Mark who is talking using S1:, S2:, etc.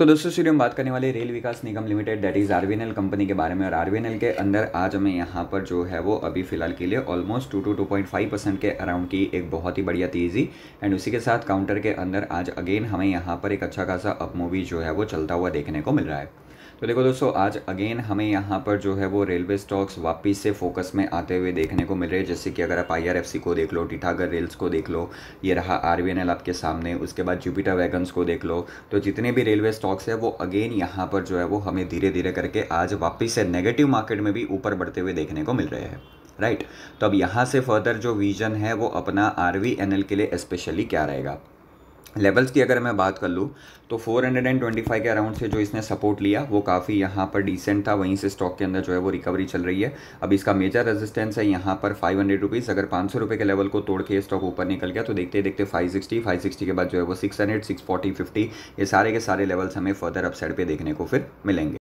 S1: तो दोस्तों शुरू हम बात करने वाले Rail Vikas Nigam Limited that is RVNL company के बारे में और आरवीएनएल के अंदर आज हमें यहाँ पर जो है वो अभी फिलहाल के लिए almost two two two point five percent के अराउंड की एक बहुत ही बढ़िया तेज़ी एंड उसी के साथ काउंटर के अंदर आज अगेन हमें यहाँ पर एक अच्छा खासा अपमूवी जो है वो चलता हुआ देखने को मिल रहा है तो देखो दोस्तों आज अगेन हमें यहाँ पर जो है वो रेलवे स्टॉक्स वापस से फोकस में आते हुए देखने को मिल रहे हैं जैसे कि अगर आप आईआरएफसी को देख लो टिठागर रेल्स को देख लो ये रहा आरबीएनएल आपके सामने उसके बाद जुपिटर वैगन्स को देख लो तो जितने भी रेलवे स्टॉक्स है वो अगेन यहाँ पर जो है वो हमें धीरे धीरे करके आज वापिस से नेगेटिव मार्केट में भी ऊपर बढ़ते हुए देखने को मिल रहे हैं राइट तो अब यहाँ से फर्दर जो विजन है वो अपना आर के लिए स्पेशली क्या रहेगा लेवल्स की अगर मैं बात कर लूँ तो 425 के अराउंड से जो इसने सपोर्ट लिया वो काफ़ी यहाँ पर डिसेंट था वहीं से स्टॉक के अंदर जो है वो रिकवरी चल रही है अब इसका मेजर रेजिस्टेंस है यहाँ पर 500 हंड्रेड रुपीज़ अगर पाँच सौ रुपये के लेवल को तोड़ के स्टॉक ऊपर निकल गया तो देखते देखते 560 560 के बाद जो है वो 600 640 50 ये सारे के सारे लेवल्स हमें फर्दर अपसाइड पर देखने को फिर मिलेंगे